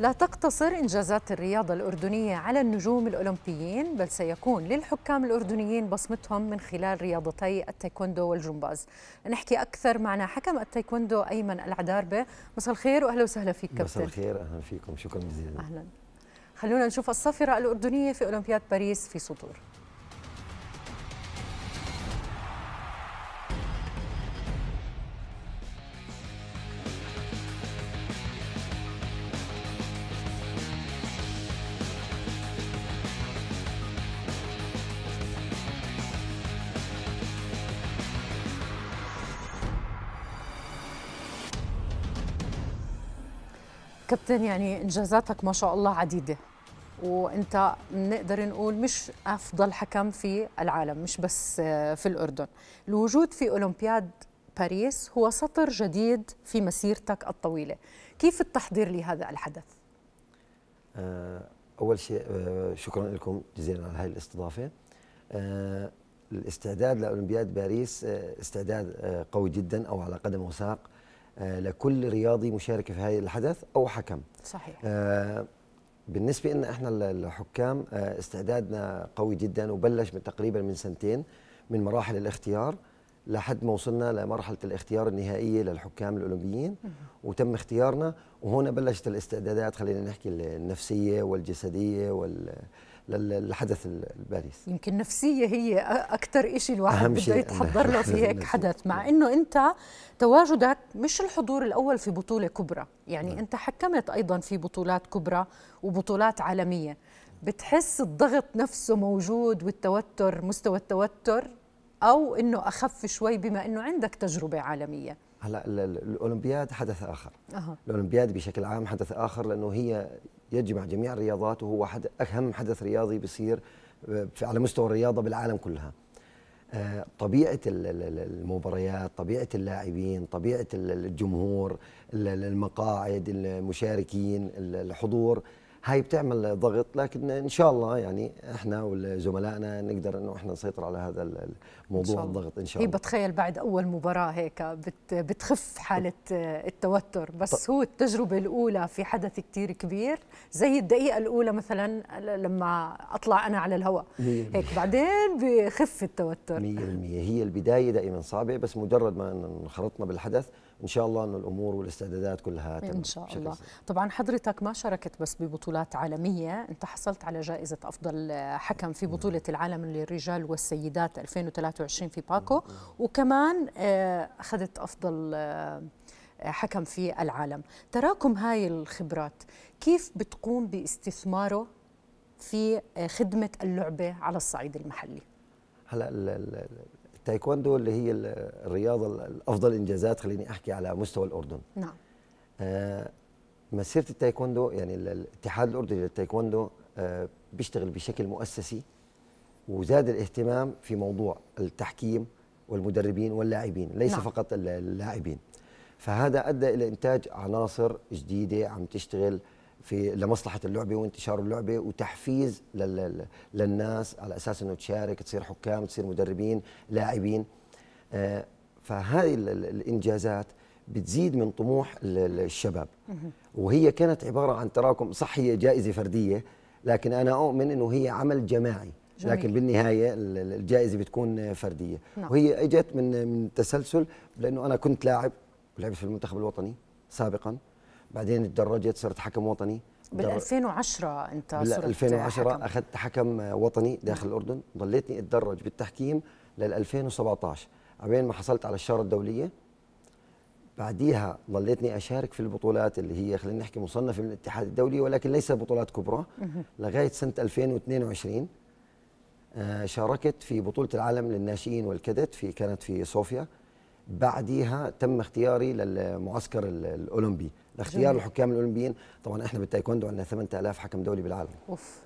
لا تقتصر إنجازات الرياضة الأردنية على النجوم الأولمبيين بل سيكون للحكام الأردنيين بصمتهم من خلال رياضتي التايكوندو والجمباز نحكي أكثر معنا حكم التايكوندو أيمن العداربة مساء الخير وأهلا وسهلا فيك كابتن مساء الخير أهلا فيكم شكرا جزيلا أهلا خلونا نشوف الصفرة الأردنية في أولمبياد باريس في سطور كابتن يعني انجازاتك ما شاء الله عديده وانت بنقدر نقول مش افضل حكم في العالم مش بس آه، في الاردن الوجود في اولمبياد باريس هو سطر جديد في مسيرتك الطويله كيف التحضير لهذا الحدث آه، اول شيء آه، شكرا لكم جزيلا على هذه الاستضافه الاستعداد لاولمبياد باريس استعداد قوي جدا او على قدم وساق آه، لكل رياضي مشارك في هذا الحدث او حكم صحيح آه، بالنسبه لنا احنا الحكام آه، استعدادنا قوي جدا وبلش من تقريبا من سنتين من مراحل الاختيار لحد ما وصلنا لمرحله الاختيار النهائيه للحكام الاولمبيين وتم اختيارنا وهنا بلشت الاستعدادات خلينا نحكي النفسيه والجسديه وال للحدث الباريس يمكن نفسيه هي اكثر شيء الواحد بده يتحضر له في هيك حدث مع انه انت تواجدك مش الحضور الاول في بطوله كبرى يعني نعم. انت حكمت ايضا في بطولات كبرى وبطولات عالميه بتحس الضغط نفسه موجود والتوتر مستوى التوتر او انه اخف شوي بما انه عندك تجربه عالميه هلا الاولمبياد حدث اخر أه. الاولمبياد بشكل عام حدث اخر لانه هي يجمع جميع الرياضات وهو واحد اهم حدث رياضي بيصير على مستوى الرياضه بالعالم كلها آه، طبيعه المباريات طبيعه اللاعبين طبيعه الجمهور المقاعد المشاركين الحضور هاي بتعمل ضغط لكن ان شاء الله يعني احنا وزملائنا نقدر انه احنا نسيطر على هذا الموضوع إن الضغط ان شاء الله هي بتخيل بعد اول مباراه هيك بتخف حاله التوتر بس هو التجربه الاولى في حدث كثير كبير زي الدقيقه الاولى مثلا لما اطلع انا على الهواء هيك بعدين بخف التوتر 100% هي البدايه دائما صعبه بس مجرد ما انخرطنا بالحدث ان شاء الله انه الامور والاستعدادات كلها تمام ان شاء الله طبعا حضرتك ما شاركت بس ببطوله بطولات عالمية أنت حصلت على جائزة أفضل حكم في بطولة العالم للرجال والسيدات 2023 في باكو وكمان آه، أخذت أفضل آه، حكم في العالم تراكم هاي الخبرات كيف بتقوم باستثماره في آه، خدمة اللعبة على الصعيد المحلي هلا التايكوندو اللي هي الرياضة الأفضل إنجازات خليني أحكي على مستوى الأردن نعم مسيره التايكوندو يعني الاتحاد الاردني للتايكوندو آه، بيشتغل بشكل مؤسسي وزاد الاهتمام في موضوع التحكيم والمدربين واللاعبين ليس نعم. فقط اللاعبين فهذا ادى الى انتاج عناصر جديده عم تشتغل في لمصلحه اللعبه وانتشار اللعبه وتحفيز لل... للناس على اساس انه تشارك تصير حكام تصير مدربين لاعبين آه، فهذه الانجازات بتزيد من طموح الشباب وهي كانت عبارة عن تراكم صح هي جائزة فردية لكن أنا أؤمن أنه هي عمل جماعي جميل. لكن بالنهايه الجائزه بتكون فرديه نعم. وهي اجت من من تسلسل لانه انا كنت لاعب ولعبت في المنتخب الوطني سابقا بعدين تدرجت صرت حكم وطني بال 2010 انت بال 2010 حكم. اخذت حكم وطني داخل الاردن ضليتني اتدرج بالتحكيم لل 2017 بعدين ما حصلت على الشاره الدوليه بعديها ظليتني اشارك في البطولات اللي هي خلينا نحكي مصنفه من الاتحاد الدولي ولكن ليس بطولات كبرى لغايه سنه 2022 آه، شاركت في بطوله العالم للناشئين والكدت في كانت في صوفيا بعديها تم اختياري للمعسكر الاولمبي لاختيار الحكام الاولمبيين طبعا احنا بالتايكوندو عندنا 8000 حكم دولي بالعالم أوف.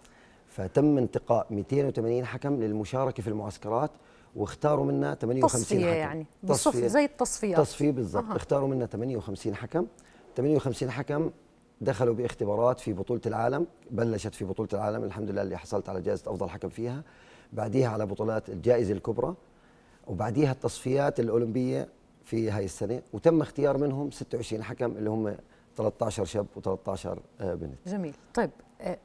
فتم انتقاء 280 حكم للمشاركه في المعسكرات واختاروا منا 58 تصفية حكم يعني بالصف زي التصفيات تصفيه بالضبط أه. اختاروا منا 58 حكم 58 حكم دخلوا باختبارات في بطوله العالم بلشت في بطوله العالم الحمد لله اللي حصلت على جائزه افضل حكم فيها بعديها على بطولات الجائزه الكبرى وبعديها التصفيات الاولمبيه في هاي السنه وتم اختيار منهم 26 حكم اللي هم 13 شاب و13 آه، بنت جميل طيب آه،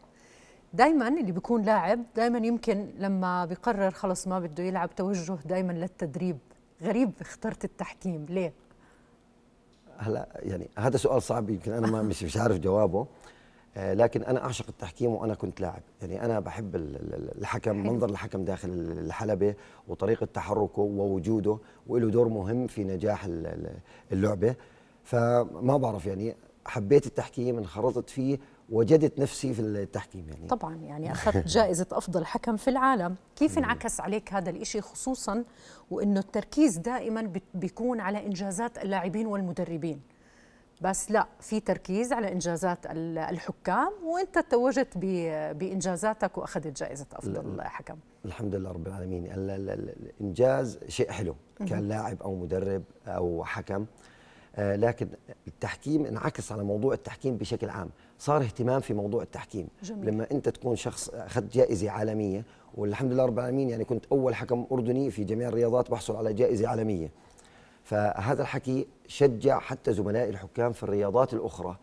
دائما اللي بيكون لاعب دائما يمكن لما بيقرر خلص ما بده يلعب توجه دائما للتدريب غريب اخترت التحكيم ليه هلا يعني هذا سؤال صعب يمكن انا ما مش, مش عارف جوابه آه، لكن انا اعشق التحكيم وانا كنت لاعب يعني انا بحب الحكم منظر الحكم داخل الحلبه وطريقه تحركه ووجوده وله دور مهم في نجاح اللعبه فما بعرف يعني حبيت التحكيم انخرطت فيه وجدت نفسي في التحكيم يعني طبعا يعني اخذت جائزه افضل حكم في العالم كيف انعكس عليك هذا الإشي خصوصا وانه التركيز دائما بيكون على انجازات اللاعبين والمدربين بس لا في تركيز على انجازات الحكام وانت توجت بانجازاتك واخذت جائزه افضل حكم الحمد لله رب العالمين الانجاز شيء حلو كان لاعب او مدرب او حكم آه، لكن التحكيم انعكس على موضوع التحكيم بشكل عام صار اهتمام في موضوع التحكيم جميل. لما انت تكون شخص اخذت جائزه عالميه والحمد لله رب العالمين يعني كنت اول حكم اردني في جميع الرياضات بحصل على جائزه عالميه فهذا الحكي شجع حتى زملائي الحكام في الرياضات الاخرى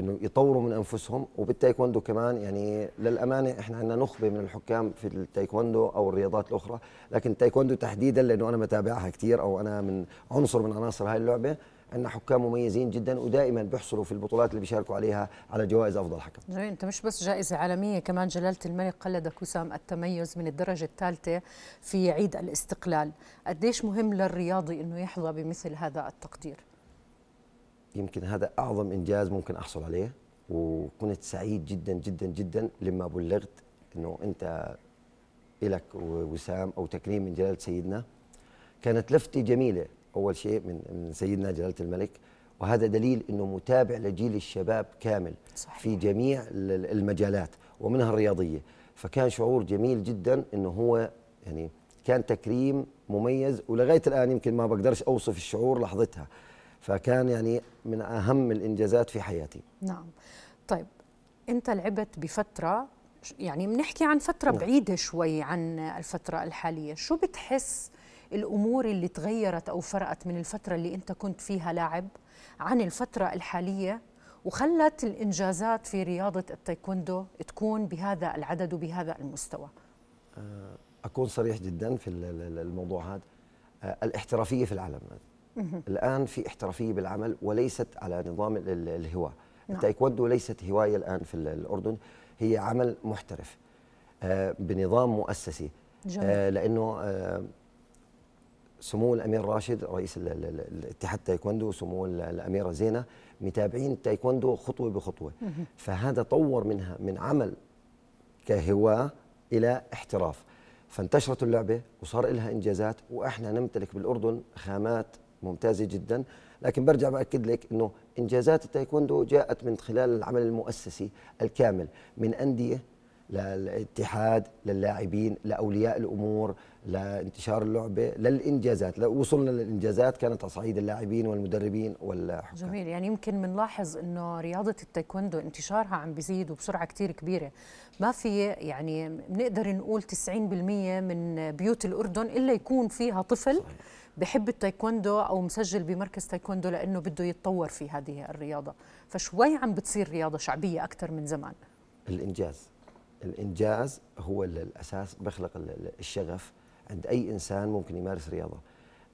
انه يطوروا من انفسهم وبالتايكوندو كمان يعني للامانه احنا عندنا نخبه من الحكام في التايكوندو او الرياضات الاخرى لكن التايكوندو تحديدا لانه انا متابعها كثير او انا من عنصر من عناصر هاي اللعبه عندنا حكام مميزين جدا ودائما بيحصلوا في البطولات اللي بيشاركوا عليها على جوائز افضل حكم جميل انت مش بس جائزه عالميه كمان جلاله الملك قلدك وسام التميز من الدرجه الثالثه في عيد الاستقلال قديش مهم للرياضي انه يحظى بمثل هذا التقدير يمكن هذا اعظم انجاز ممكن احصل عليه وكنت سعيد جدا جدا جدا لما بلغت انه انت لك وسام او تكريم من جلاله سيدنا كانت لفتة جميلة أول شيء من من سيدنا جلالة الملك وهذا دليل أنه متابع لجيل الشباب كامل صحيح. في جميع المجالات ومنها الرياضية فكان شعور جميل جدا أنه هو يعني كان تكريم مميز ولغاية الآن يمكن ما بقدرش أوصف الشعور لحظتها فكان يعني من أهم الإنجازات في حياتي نعم طيب أنت لعبت بفترة يعني بنحكي عن فترة نعم. بعيدة شوي عن الفترة الحالية شو بتحس الأمور اللي تغيرت أو فرقت من الفترة اللي أنت كنت فيها لاعب عن الفترة الحالية وخلت الإنجازات في رياضة التايكوندو تكون بهذا العدد وبهذا المستوى أه، أكون صريح جدا في الموضوع هذا أه، الاحترافية في العالم الآن في احترافية بالعمل وليست على نظام الهواء نعم. التايكوندو ليست هواية الآن في الأردن هي عمل محترف أه، بنظام مؤسسي جميل. لأنه سمو الامير راشد رئيس الاتحاد التايكوندو سمو الاميره زينه متابعين التايكوندو خطوه بخطوه فهذا طور منها من عمل كهواه الى احتراف فانتشرت اللعبه وصار لها انجازات واحنا نمتلك بالاردن خامات ممتازه جدا لكن برجع باكد لك انه انجازات التايكوندو جاءت من خلال العمل المؤسسي الكامل من انديه للاتحاد للاعبين لاولياء الامور لانتشار اللعبه للانجازات وصلنا للانجازات كانت على صعيد اللاعبين والمدربين والحكام جميل يعني يمكن بنلاحظ انه رياضه التايكوندو انتشارها عم بيزيد وبسرعه كثير كبيره ما في يعني بنقدر نقول 90% من بيوت الاردن الا يكون فيها طفل صحيح. بحب التايكوندو او مسجل بمركز تايكوندو لانه بده يتطور في هذه الرياضه فشوي عم بتصير رياضه شعبيه اكثر من زمان الانجاز الانجاز هو الاساس بخلق الشغف عند اي انسان ممكن يمارس رياضه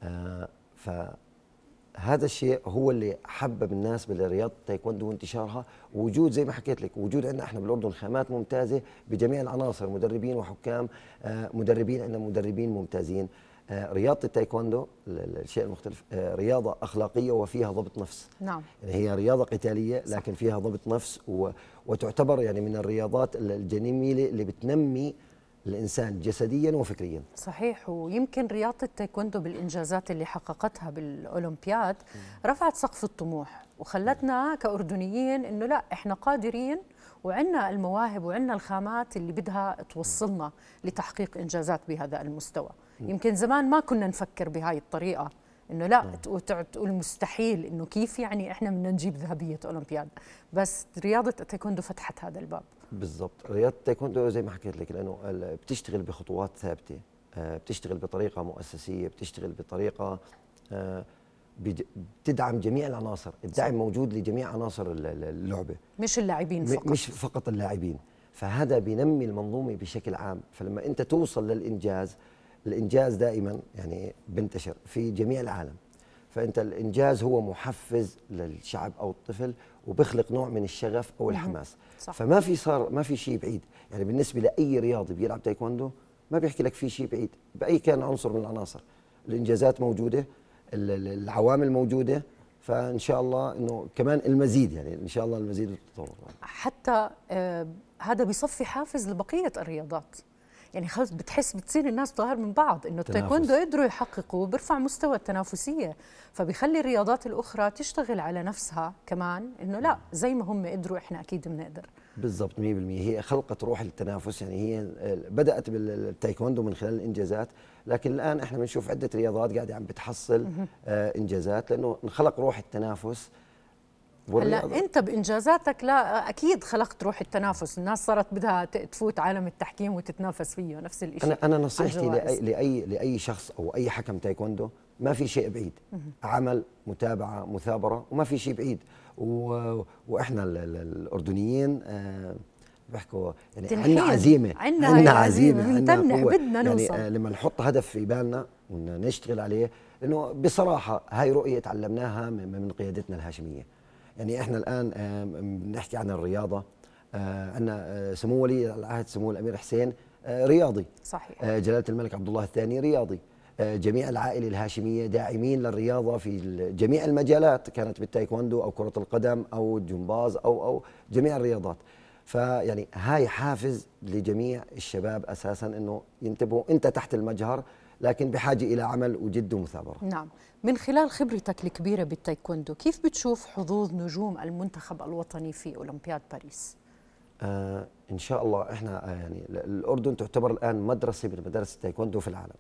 آه، فهذا الشيء هو اللي حبب الناس بالرياضه التايكوندو وانتشارها وجود زي ما حكيت لك وجود عندنا احنا بالاردن خامات ممتازه بجميع العناصر مدربين وحكام آه، مدربين عندنا مدربين ممتازين آه، رياضه التايكوندو الشيء المختلف رياضه اخلاقيه وفيها ضبط نفس نعم يعني هي رياضه قتاليه لكن فيها ضبط نفس وتعتبر يعني من الرياضات الجميله اللي بتنمي الانسان جسديا وفكريا صحيح ويمكن رياضه التايكوندو بالانجازات اللي حققتها بالاولمبياد رفعت سقف الطموح وخلتنا كاردنيين انه لا احنا قادرين وعندنا المواهب وعندنا الخامات اللي بدها توصلنا لتحقيق انجازات بهذا المستوى يمكن زمان ما كنا نفكر بهاي الطريقه انه لا تقول مستحيل انه كيف يعني احنا بدنا نجيب ذهبيه اولمبياد بس رياضه التايكوندو فتحت هذا الباب بالضبط رياضه التايكوندو زي ما حكيت لك لانه بتشتغل بخطوات ثابته آه، بتشتغل بطريقه مؤسسيه بتشتغل بطريقه آه، بتدعم جميع العناصر الدعم موجود لجميع عناصر اللعبه مش اللاعبين فقط مش فقط اللاعبين فهذا بينمي المنظومه بشكل عام فلما انت توصل للانجاز الانجاز دائما يعني بنتشر في جميع العالم فانت الانجاز هو محفز للشعب او الطفل وبخلق نوع من الشغف او الحماس صح. فما في صار ما في شيء بعيد يعني بالنسبه لاي رياضي بيلعب تايكوندو ما بيحكي لك في شيء بعيد باي كان عنصر من العناصر الانجازات موجوده العوامل موجوده فان شاء الله انه كمان المزيد يعني ان شاء الله المزيد والتطور حتى آه هذا بيصفي حافز لبقيه الرياضات يعني خلص بتحس بتصير الناس ظاهر من بعض انه التايكوندو قدروا يحققوا بيرفع مستوى التنافسيه فبيخلي الرياضات الاخرى تشتغل على نفسها كمان انه لا زي ما هم قدروا احنا اكيد بنقدر بالضبط 100% هي خلقت روح التنافس يعني هي بدات بالتايكوندو من خلال الانجازات لكن الان احنا بنشوف عده رياضات قاعده عم بتحصل آه، انجازات لانه انخلق روح التنافس هلا انت بانجازاتك لا اكيد خلقت روح التنافس الناس صارت بدها تفوت عالم التحكيم وتتنافس فيه نفس الشيء انا انا نصيحتي لأي, لاي لاي شخص او اي حكم تايكوندو ما في شيء بعيد عمل متابعه مثابره وما في شيء بعيد و... واحنا ال... ال... الاردنيين آ... آه، بحكوا يعني عندنا عزيمه عندنا عزيمه عندنا بدنا يعني، نوصل يعني لما نحط هدف في بالنا ونشتغل عليه لانه بصراحه هاي رؤيه تعلمناها من قيادتنا الهاشميه يعني احنا الان آه، بنحكي عن الرياضه عندنا آه، آه، سمو ولي العهد سمو الامير حسين رياضي صحيح جلاله الملك عبد الله الثاني رياضي جميع العائله الهاشميه داعمين للرياضه في جميع المجالات كانت بالتايكوندو او كره القدم او الجمباز او او جميع الرياضات فيعني هاي حافز لجميع الشباب اساسا انه ينتبهوا انت تحت المجهر لكن بحاجه الى عمل وجد ومثابره نعم من خلال خبرتك الكبيره بالتايكوندو كيف بتشوف حظوظ نجوم المنتخب الوطني في اولمبياد باريس آه ان شاء الله احنا آه، يعني الاردن تعتبر الان مدرسه من مدارس التايكوندو في العالم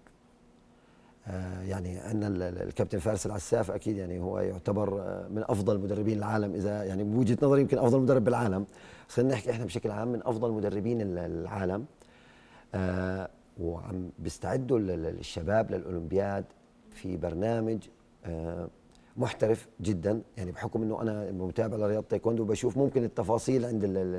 آه يعني عندنا الكابتن فارس العساف اكيد يعني هو يعتبر آه، من افضل مدربين العالم اذا يعني بوجهه نظري يمكن افضل مدرب بالعالم خلينا نحكي احنا بشكل عام من افضل مدربين العالم آه وعم بيستعدوا الشباب للاولمبياد في برنامج آه، محترف جدا يعني بحكم انه انا متابع لرياضه التايكوندو بشوف ممكن التفاصيل عند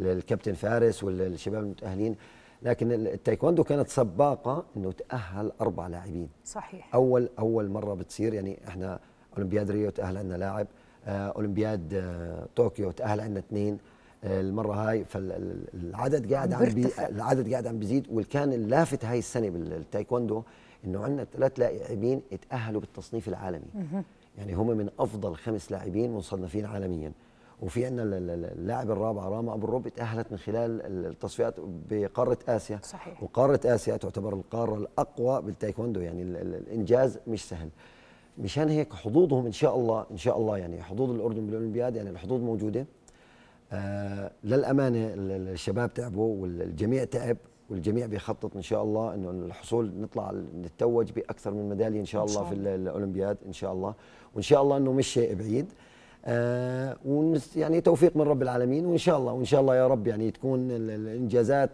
الكابتن فارس والشباب المتاهلين لكن التايكوندو كانت سباقه انه تاهل اربع لاعبين صحيح اول اول مره بتصير يعني احنا اولمبياد ريو تاهل عندنا لاعب آه، اولمبياد آه، طوكيو تاهل عندنا اثنين المره هاي فالعدد قاعد عم بي العدد قاعد عم بيزيد والكان اللافت هاي السنه بالتايكوندو انه عندنا ثلاث لاعبين اتاهلوا بالتصنيف العالمي يعني هم من افضل خمس لاعبين مصنفين عالميا وفي عندنا اللاعب الرابع راما ابو الرب تاهلت من خلال التصفيات بقاره اسيا صحيح. وقاره اسيا تعتبر القاره الاقوى بالتايكوندو يعني الانجاز مش سهل مشان هيك حظوظهم ان شاء الله ان شاء الله يعني حظوظ الاردن بالاولمبياد يعني الحظوظ موجوده آه للامانه الشباب تعبوا والجميع تعب والجميع بيخطط ان شاء الله انه الحصول نطلع نتوج باكثر من ميداليه ان شاء الله في الاولمبياد ان شاء الله وان شاء الله انه مش شيء بعيد آه يعني توفيق من رب العالمين وان شاء الله وان شاء الله يا رب يعني تكون الانجازات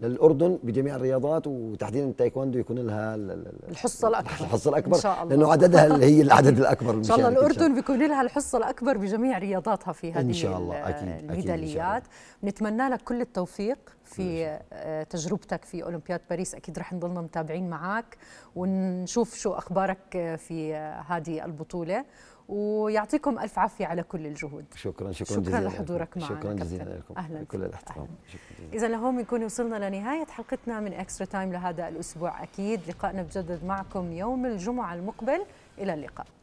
للاردن بجميع الرياضات وتحديدا التايكوندو يكون لها الحصه الاكبر الحصه الاكبر إن شاء الله. لانه عددها هي العدد الاكبر ان شاء الله الاردن بيكون لها الحصه الاكبر بجميع رياضاتها في هذه ان شاء الله اكيد الميداليات نتمنى لك كل التوفيق في آه، تجربتك في اولمبياد باريس اكيد رح نضلنا متابعين معك ونشوف شو اخبارك آه، في آه، هذه البطوله ويعطيكم الف عافيه على كل الجهود شكرا شكرا, شكرا جزيلا لحضورك معنا شكرا جزيلا لكم اهلا بكل الاحترام اذا لهون بنكون وصلنا لنهايه حلقتنا من اكسترا تايم لهذا الاسبوع اكيد لقائنا بجدد معكم يوم الجمعه المقبل الى اللقاء